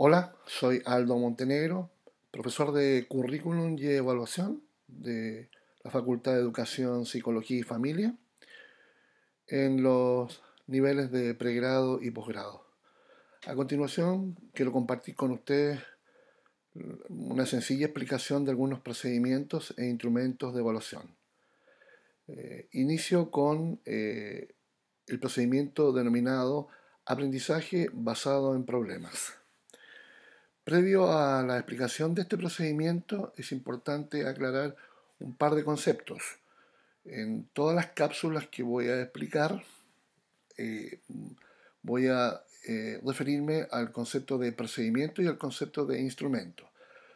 Hola, soy Aldo Montenegro, profesor de Currículum y Evaluación de la Facultad de Educación, Psicología y Familia en los niveles de pregrado y posgrado. A continuación, quiero compartir con ustedes una sencilla explicación de algunos procedimientos e instrumentos de evaluación. Eh, inicio con eh, el procedimiento denominado aprendizaje basado en problemas. Previo a la explicación de este procedimiento es importante aclarar un par de conceptos. En todas las cápsulas que voy a explicar eh, voy a eh, referirme al concepto de procedimiento y al concepto de instrumento.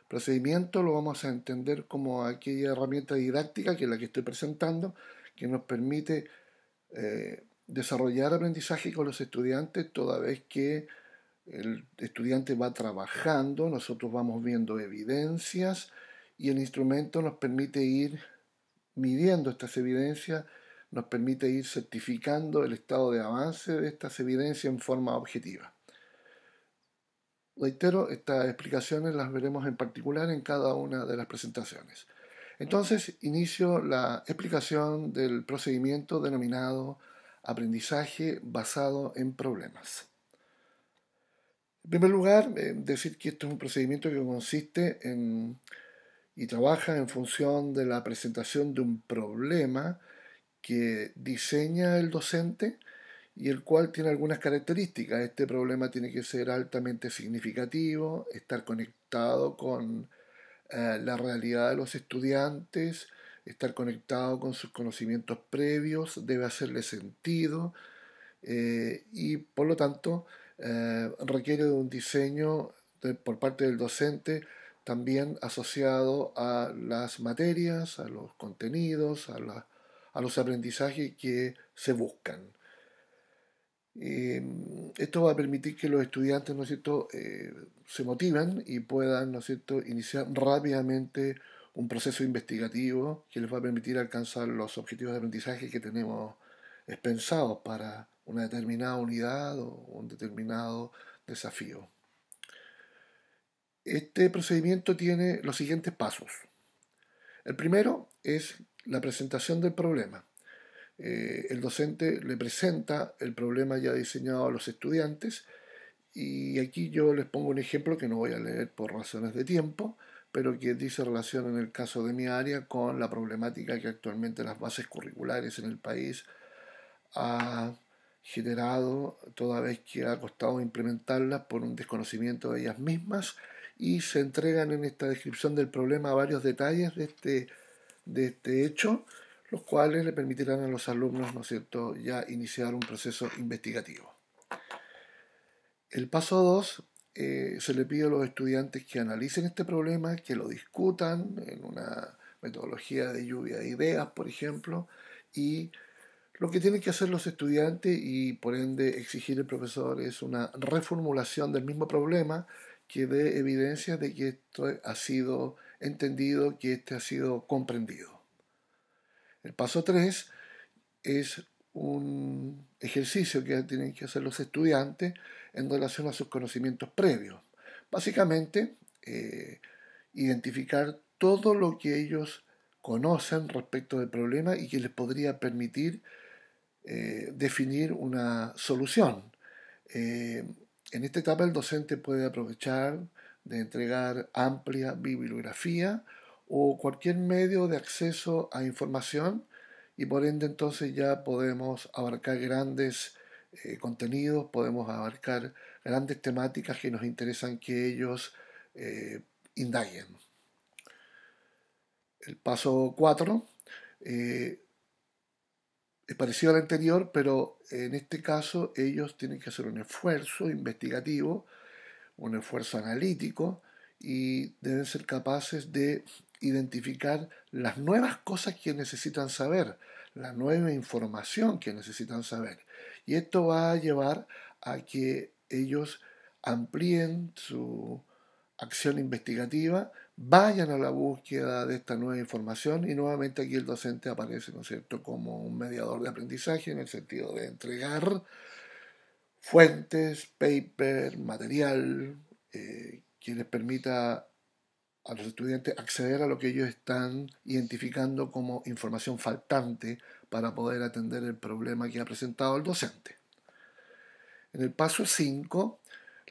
Procedimiento lo vamos a entender como aquella herramienta didáctica que es la que estoy presentando, que nos permite eh, desarrollar aprendizaje con los estudiantes toda vez que el estudiante va trabajando, nosotros vamos viendo evidencias y el instrumento nos permite ir midiendo estas evidencias, nos permite ir certificando el estado de avance de estas evidencias en forma objetiva. Reitero, estas explicaciones las veremos en particular en cada una de las presentaciones. Entonces, inicio la explicación del procedimiento denominado aprendizaje basado en problemas. En primer lugar, eh, decir que esto es un procedimiento que consiste en y trabaja en función de la presentación de un problema que diseña el docente y el cual tiene algunas características. Este problema tiene que ser altamente significativo, estar conectado con eh, la realidad de los estudiantes, estar conectado con sus conocimientos previos, debe hacerle sentido eh, y por lo tanto eh, requiere de un diseño por parte del docente también asociado a las materias, a los contenidos, a, a los aprendizajes que se buscan. Mm, esto va a permitir que los estudiantes, ¿no cierto?, eh, se motiven y puedan, ¿no cierto?, iniciar rápidamente un proceso investigativo que les va a permitir alcanzar los objetivos de aprendizaje que tenemos expensados para una determinada unidad o un determinado desafío. Este procedimiento tiene los siguientes pasos. El primero es la presentación del problema. Eh, el docente le presenta el problema ya diseñado a los estudiantes y aquí yo les pongo un ejemplo que no voy a leer por razones de tiempo, pero que dice relación en el caso de mi área con la problemática que actualmente las bases curriculares en el país a generado toda vez que ha costado implementarlas por un desconocimiento de ellas mismas y se entregan en esta descripción del problema varios detalles de este, de este hecho, los cuales le permitirán a los alumnos, ¿no cierto?, ya iniciar un proceso investigativo. El paso 2 eh, se le pide a los estudiantes que analicen este problema, que lo discutan en una metodología de lluvia de ideas, por ejemplo, y lo que tienen que hacer los estudiantes y por ende exigir el profesor es una reformulación del mismo problema que dé evidencia de que esto ha sido entendido, que este ha sido comprendido. El paso 3 es un ejercicio que tienen que hacer los estudiantes en relación a sus conocimientos previos. Básicamente, eh, identificar todo lo que ellos conocen respecto del problema y que les podría permitir eh, definir una solución. Eh, en esta etapa el docente puede aprovechar de entregar amplia bibliografía o cualquier medio de acceso a información y por ende entonces ya podemos abarcar grandes eh, contenidos, podemos abarcar grandes temáticas que nos interesan que ellos indaguen. El paso 4, es parecido al anterior, pero en este caso ellos tienen que hacer un esfuerzo investigativo, un esfuerzo analítico y deben ser capaces de identificar las nuevas cosas que necesitan saber, la nueva información que necesitan saber. Y esto va a llevar a que ellos amplíen su acción investigativa vayan a la búsqueda de esta nueva información y nuevamente aquí el docente aparece, ¿no es cierto?, como un mediador de aprendizaje en el sentido de entregar fuentes, paper, material, eh, que les permita a los estudiantes acceder a lo que ellos están identificando como información faltante para poder atender el problema que ha presentado el docente. En el paso 5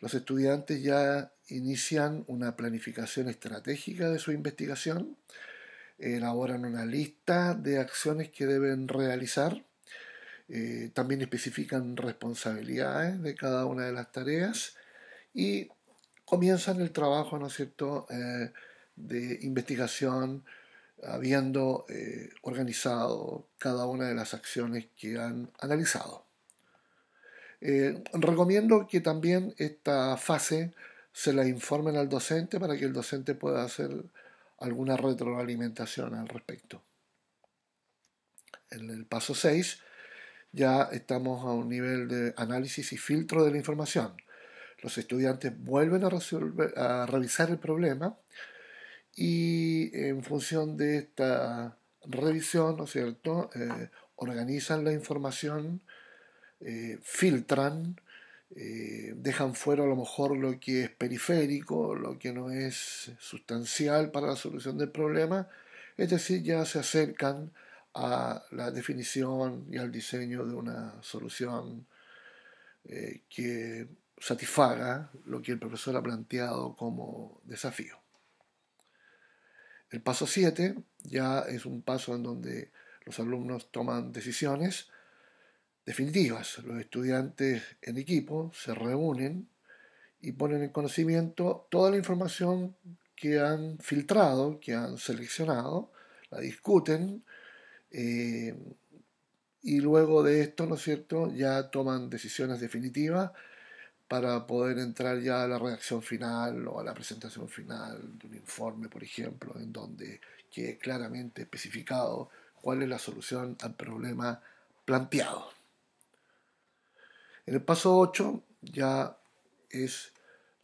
los estudiantes ya inician una planificación estratégica de su investigación, elaboran una lista de acciones que deben realizar, eh, también especifican responsabilidades de cada una de las tareas y comienzan el trabajo, ¿no es eh, de investigación habiendo eh, organizado cada una de las acciones que han analizado. Eh, recomiendo que también esta fase se la informen al docente para que el docente pueda hacer alguna retroalimentación al respecto. En el paso 6 ya estamos a un nivel de análisis y filtro de la información. Los estudiantes vuelven a, revisar el problema y en función de esta revisión, ¿no cierto?, eh, organizan la información eh, filtran, eh, dejan fuera a lo mejor lo que es periférico, lo que no es sustancial para la solución del problema, es decir, ya se acercan a la definición y al diseño de una solución eh, que satisfaga lo que el profesor ha planteado como desafío. El paso 7 ya es un paso en donde los alumnos toman decisiones definitivas. Los estudiantes en equipo se reúnen y ponen en conocimiento toda la información que han filtrado, que han seleccionado, la discuten eh, y luego de esto, ¿no es cierto?, ya toman decisiones definitivas para poder entrar ya a la redacción final o a la presentación final de un informe, por ejemplo, en donde quede claramente especificado cuál es la solución al problema planteado. En el paso 8 ya es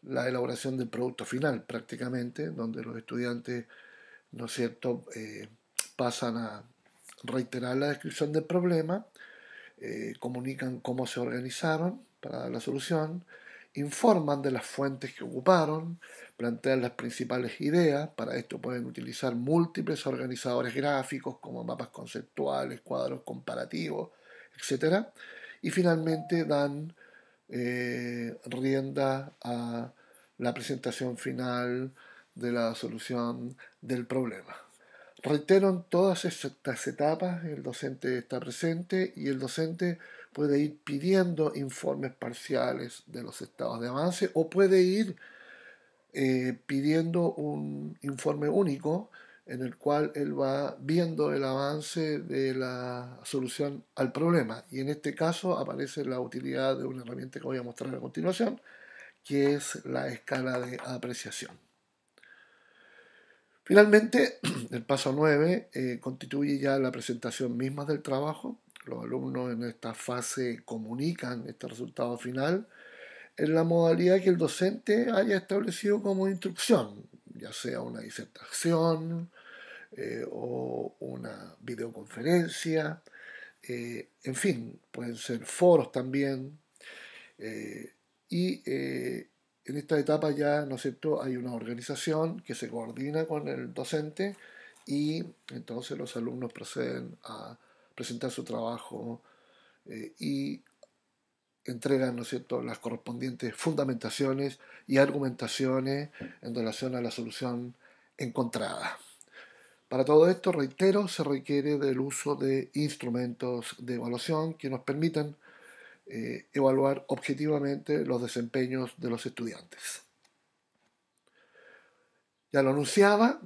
la elaboración del producto final prácticamente, donde los estudiantes, ¿no cierto?, eh, pasan a reiterar la descripción del problema, eh, comunican cómo se organizaron para dar la solución, informan de las fuentes que ocuparon, plantean las principales ideas, para esto pueden utilizar múltiples organizadores gráficos como mapas conceptuales, cuadros comparativos, etc., y finalmente dan eh, rienda a la presentación final de la solución del problema. Reitero, en todas estas etapas el docente está presente y el docente puede ir pidiendo informes parciales de los estados de avance o puede ir eh, pidiendo un informe único en el cual él va viendo el avance de la solución al problema. Y en este caso aparece la utilidad de una herramienta que voy a mostrar a continuación, que es la escala de apreciación. Finalmente, el paso 9 eh, constituye ya la presentación misma del trabajo. Los alumnos en esta fase comunican este resultado final en la modalidad que el docente haya establecido como instrucción, ya sea una disertación, eh, o una videoconferencia, eh, en fin, pueden ser foros también. Eh, y en esta etapa ya, ¿no hay una organización que se coordina con el docente y entonces los alumnos proceden a presentar su trabajo y entregan ¿no cierto? las correspondientes fundamentaciones y argumentaciones en relación a la solución encontrada. Para todo esto, reitero, se requiere del uso de instrumentos de evaluación que nos permitan eh, evaluar objetivamente los desempeños de los estudiantes. Ya lo anunciaba,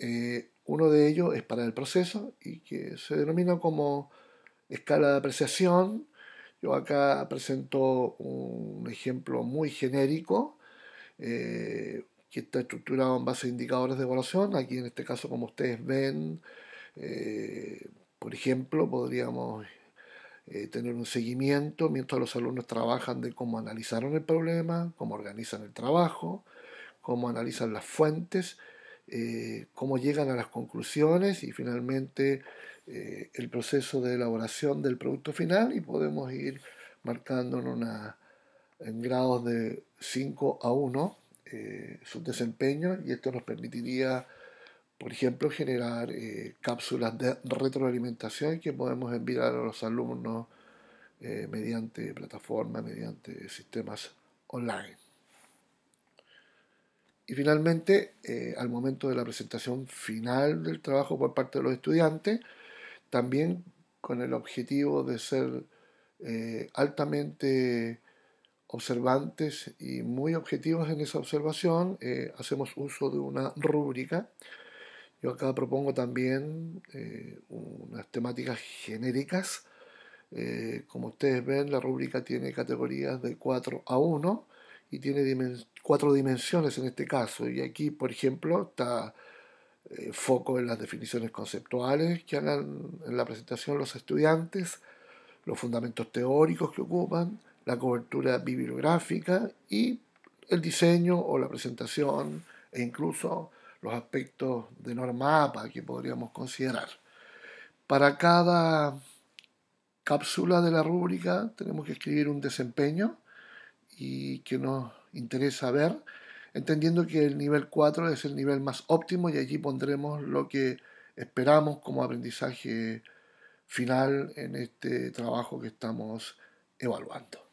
eh, uno de ellos es para el proceso y que se denomina como escala de apreciación. Yo acá presento un ejemplo muy genérico, eh, que está estructurado en base a indicadores de evaluación. Aquí en este caso, como ustedes ven, eh, por ejemplo, podríamos eh, tener un seguimiento mientras los alumnos trabajan de cómo analizaron el problema, cómo organizan el trabajo, cómo analizan las fuentes, eh, cómo llegan a las conclusiones y finalmente el proceso de elaboración del producto final y podemos ir marcando en, una, en grados de 5 a 1 eh, sus desempeños y esto nos permitiría, por ejemplo, generar eh, cápsulas de retroalimentación que podemos enviar a los alumnos eh, mediante plataformas, mediante sistemas online. Y finalmente, eh, al momento de la presentación final del trabajo por parte de los estudiantes, también con el objetivo de ser altamente observantes y muy objetivos en esa observación, eh, hacemos uso de una rúbrica. Yo acá propongo también eh, unas temáticas genéricas. Eh, como ustedes ven, la rúbrica tiene categorías de 4 a 1 y tiene cuatro dimensiones en este caso. Y aquí, por ejemplo, está foco en las definiciones conceptuales que hagan en la presentación los estudiantes, los fundamentos teóricos que ocupan, la cobertura bibliográfica y el diseño o la presentación e incluso los aspectos de norma APA que podríamos considerar. Para cada cápsula de la rúbrica tenemos que escribir un desempeño y que nos interesa ver, entendiendo que el nivel 4 es el nivel más óptimo y allí pondremos lo que esperamos como aprendizaje final en este trabajo que estamos evaluando.